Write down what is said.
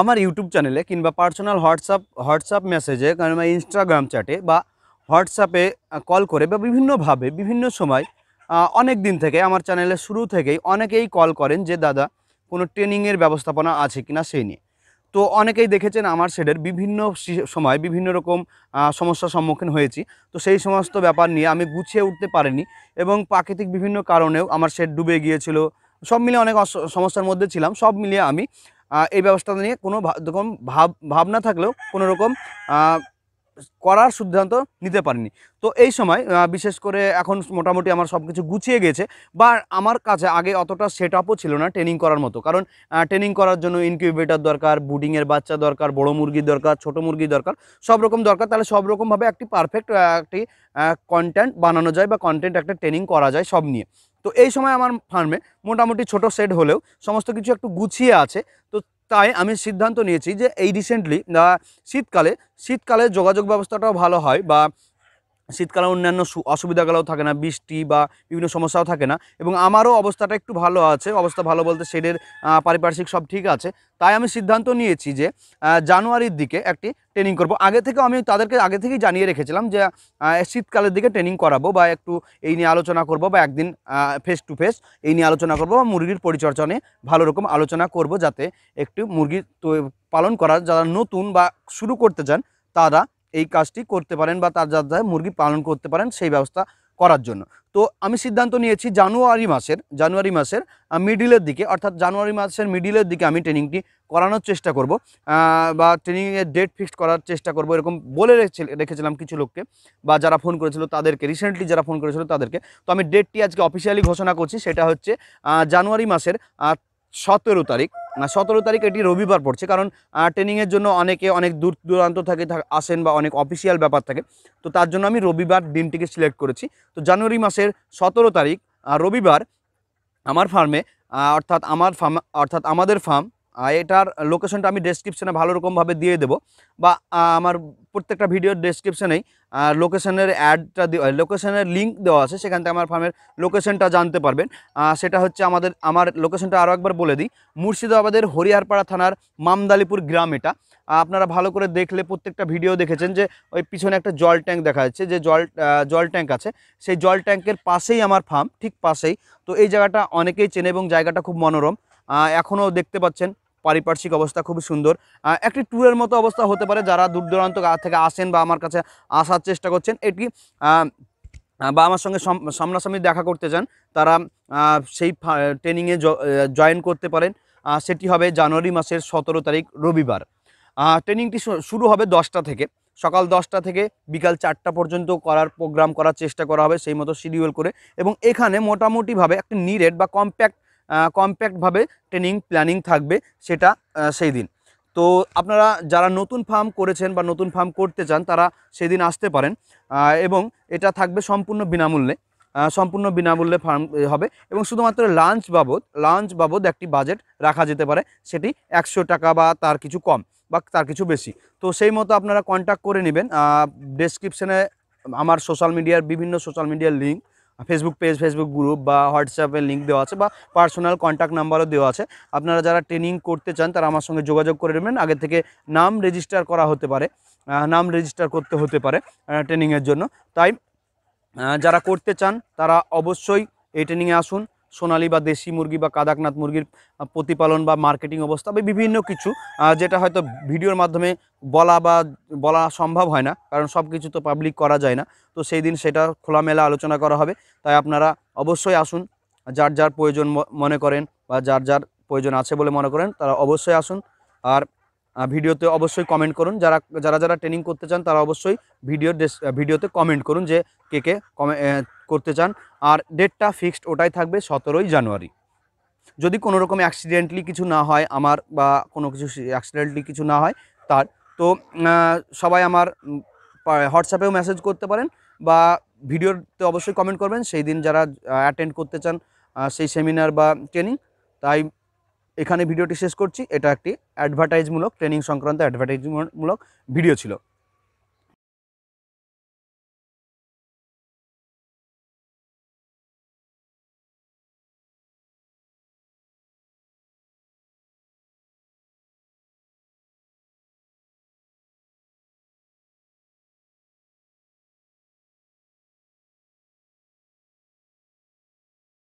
আমার ইউটিউব চ্যানেলে কিংবা পার্সোনাল হোয়াটসঅ্যাপ হোয়াটসঅ্যাপ মেসেজে কিংবা ইনস্টাগ্রাম চ্যাটে বা হোয়াটসঅ্যাপে কল করে বা বিভিন্নভাবে বিভিন্ন সময় অনেক দিন থেকে আমার চ্যানেলের শুরু থেকেই অনেকেই কল করেন যে দাদা কোনো ট্রেনিংয়ের ব্যবস্থাপনা আছে কিনা সেই নিয়ে তো অনেকেই দেখেছেন আমার শেডের বিভিন্ন সময় বিভিন্ন রকম সমস্যার সম্মুখীন হয়েছি তো সেই সমস্ত ব্যাপার নিয়ে আমি গুছিয়ে উঠতে পারিনি এবং প্রাকৃতিক বিভিন্ন কারণেও আমার শেড ডুবে গিয়েছিল সব মিলিয়ে অনেক সমস্যার মধ্যে ছিলাম সব মিলিয়ে আমি এই ব্যবস্থা নিয়ে কোনো রকম ভাব ভাবনা থাকলেও কোনো রকম করার সিদ্ধান্ত নিতে পারিনি তো এই সময় বিশেষ করে এখন মোটামুটি আমার সব কিছু গুছিয়ে গেছে বা আমার কাছে আগে অতটা সেট আপও ছিল না ট্রেনিং করার মতো কারণ ট্রেনিং করার জন্য ইনকিউবেটার দরকার বুডিংয়ের বাচ্চা দরকার বড় মুরগি দরকার ছোট মুরগি দরকার সব রকম দরকার তাহলে সব রকমভাবে একটি পারফেক্ট একটি কন্টেন্ট বানানো যায় বা কন্টেন্ট একটা ট্রেনিং করা যায় সব নিয়ে তো এই সময় আমার ফার্মে মোটামুটি ছোট সেট হলেও সমস্ত কিছু একটু গুছিয়ে আছে তো তাই আমি সিদ্ধান্ত নিয়েছি যে এই রিসেন্টলি শীতকালে শীতকালে যোগাযোগ ব্যবস্থাটাও ভালো হয় বা শীতকালে অন্যান্য অসুবিধাগুলোও থাকে না বৃষ্টি বা বিভিন্ন সমস্যাও থাকে না এবং আমারও অবস্থাটা একটু ভালো আছে অবস্থা ভালো বলতে শেডের পারিপার্শ্বিক সব ঠিক আছে তাই আমি সিদ্ধান্ত নিয়েছি যে জানুয়ারির দিকে একটি ট্রেনিং করব আগে থেকে আমি তাদেরকে আগে থেকেই জানিয়ে রেখেছিলাম যে শীতকালের দিকে ট্রেনিং করাবো বা একটু এই নিয়ে আলোচনা করব বা একদিন ফেস টু ফেস এই নিয়ে আলোচনা করব বা মুরগির পরিচর্যা নিয়ে ভালো রকম আলোচনা করব যাতে একটু মুরগি পালন করার যারা নতুন বা শুরু করতে চান তারা এই কাজটি করতে পারেন বা তার যা মুরগি পালন করতে পারেন সেই ব্যবস্থা করার জন্য তো আমি সিদ্ধান্ত নিয়েছি জানুয়ারি মাসের জানুয়ারি মাসের মিডিলের দিকে অর্থাৎ জানুয়ারি মাসের মিডিলের দিকে আমি ট্রেনিংটি করানোর চেষ্টা করব বা ট্রেনিংয়ের ডেট ফিক্সড করার চেষ্টা করব এরকম বলে রেখেছিলাম কিছু লোককে বা যারা ফোন করেছিল তাদেরকে রিসেন্টলি যারা ফোন করেছিল তাদেরকে তো আমি ডেটটি আজকে অফিসিয়ালি ঘোষণা করছি সেটা হচ্ছে জানুয়ারি মাসের সতেরো তারিখ না সতেরো তারিখ এটি রবিবার পড়ছে কারণ ট্রেনিংয়ের জন্য অনেকে অনেক দূর দূরান্ত থাকে আসেন বা অনেক অফিসিয়াল ব্যাপার থাকে তো তার জন্য আমি রবিবার দিনটিকে সিলেক্ট করেছি তো জানুয়ারি মাসের সতেরো তারিখ রবিবার আমার ফার্মে অর্থাৎ আমার ফার্ম অর্থাৎ আমাদের ফার্ম এটার লোকেশনটা আমি ডেসক্রিপশানে ভালো রকমভাবে দিয়ে দেবো বা আমার প্রত্যেকটা ভিডিওর ডেসক্রিপশানেই লোকেশনের অ্যাডটা লোকেশনের লিঙ্ক দেওয়া আছে সেখান থেকে আমার ফার্মের লোকেশনটা জানতে পারবেন সেটা হচ্ছে আমাদের আমার লোকেশনটা আরও একবার বলে দিই মুর্শিদাবাদের হরিহারপাড়া থানার মামদালিপুর গ্রাম এটা আপনারা ভালো করে দেখলে প্রত্যেকটা ভিডিও দেখেছেন যে ওই পিছনে একটা জল ট্যাঙ্ক দেখা যাচ্ছে যে জল জল ট্যাঙ্ক আছে সেই জল ট্যাঙ্কের পাশেই আমার ফার্ম ঠিক পাশেই তো এই জায়গাটা অনেকেই চেনে এবং জায়গাটা খুব মনোরম এখনও দেখতে পাচ্ছেন পারিপার্শ্বিক অবস্থা খুবই সুন্দর একটি ট্যুরের মতো অবস্থা হতে পারে যারা দূর দূরান্ত থেকে আসেন বা আমার কাছে আসার চেষ্টা করছেন এটি বা আমার সঙ্গে সামনাসামনি দেখা করতে চান তারা সেই ট্রেনিংয়ে জয়েন করতে পারেন সেটি হবে জানুয়ারি মাসের সতেরো তারিখ রবিবার ট্রেনিংটি শুরু হবে দশটা থেকে সকাল দশটা থেকে বিকাল চারটা পর্যন্ত করার প্রোগ্রাম করার চেষ্টা করা হবে সেই মতো শিডিউল করে এবং এখানে মোটামুটিভাবে একটি নিরেট বা কম্প্যাক্ট কম্প্যাক্টভাবে ট্রেনিং প্ল্যানিং থাকবে সেটা সেই দিন তো আপনারা যারা নতুন ফার্ম করেছেন বা নতুন ফার্ম করতে চান তারা সেদিন আসতে পারেন এবং এটা থাকবে সম্পূর্ণ বিনামূল্যে সম্পূর্ণ বিনামূল্যে ফার্ম হবে এবং শুধুমাত্র লাঞ্চ বাবদ লাঞ্চ বাবদ একটি বাজেট রাখা যেতে পারে সেটি একশো টাকা বা তার কিছু কম বা তার কিছু বেশি তো সেই মতো আপনারা কন্ট্যাক্ট করে নেবেন ডেসক্রিপশানে আমার সোশ্যাল মিডিয়ার বিভিন্ন সোশ্যাল মিডিয়ার link Facebook page Facebook group বা হোয়াটসঅ্যাপে লিঙ্ক দেওয়া আছে বা পার্সোনাল কন্ট্যাক্ট নাম্বারও দেওয়া আছে আপনারা যারা ট্রেনিং করতে চান তারা আমার সঙ্গে যোগাযোগ করে নেবেন আগে থেকে নাম রেজিস্টার করা হতে পারে নাম রেজিস্টার করতে হতে পারে ট্রেনিংয়ের জন্য তাই যারা করতে চান তারা অবশ্যই এই ট্রেনিংয়ে আসুন সোনালি বা দেশি মুরগি বা কাদাকনাথ মুরগির প্রতিপালন বা মার্কেটিং অবস্থা বা বিভিন্ন কিছু যেটা হয়তো ভিডিওর মাধ্যমে বলা বা বলা সম্ভব হয় না কারণ সব কিছু তো পাবলিক করা যায় না তো সেই দিন সেটা খোলামেলা আলোচনা করা হবে তাই আপনারা অবশ্যই আসুন যার যার প্রয়োজন মনে করেন বা যার যার প্রয়োজন আছে বলে মনে করেন তারা অবশ্যই আসুন আর ভিডিওতে অবশ্যই কমেন্ট করুন যারা যারা যারা ট্রেনিং করতে চান তারা অবশ্যই ভিডিও ভিডিওতে কমেন্ট করুন যে কে কে করতে চান আর ডেটটা ফিক্সড ওটাই থাকবে সতেরোই জানুয়ারি যদি কোনো রকম অ্যাক্সিডেন্টলি কিছু না হয় আমার বা কোনো কিছু অ্যাক্সিডেন্টলি কিছু না হয় তার তো সবাই আমার হোয়াটসঅ্যাপেও মেসেজ করতে পারেন বা ভিডিওতে অবশ্যই কমেন্ট করবেন সেই দিন যারা অ্যাটেন্ড করতে চান সেই সেমিনার বা ট্রেনিং তাই এখানে ভিডিওটি শেষ করছি এটা একটি অ্যাডভার্টাইজমূলক ট্রেনিং সংক্রান্ত অ্যাডভার্টাইজমূলক ভিডিও ছিল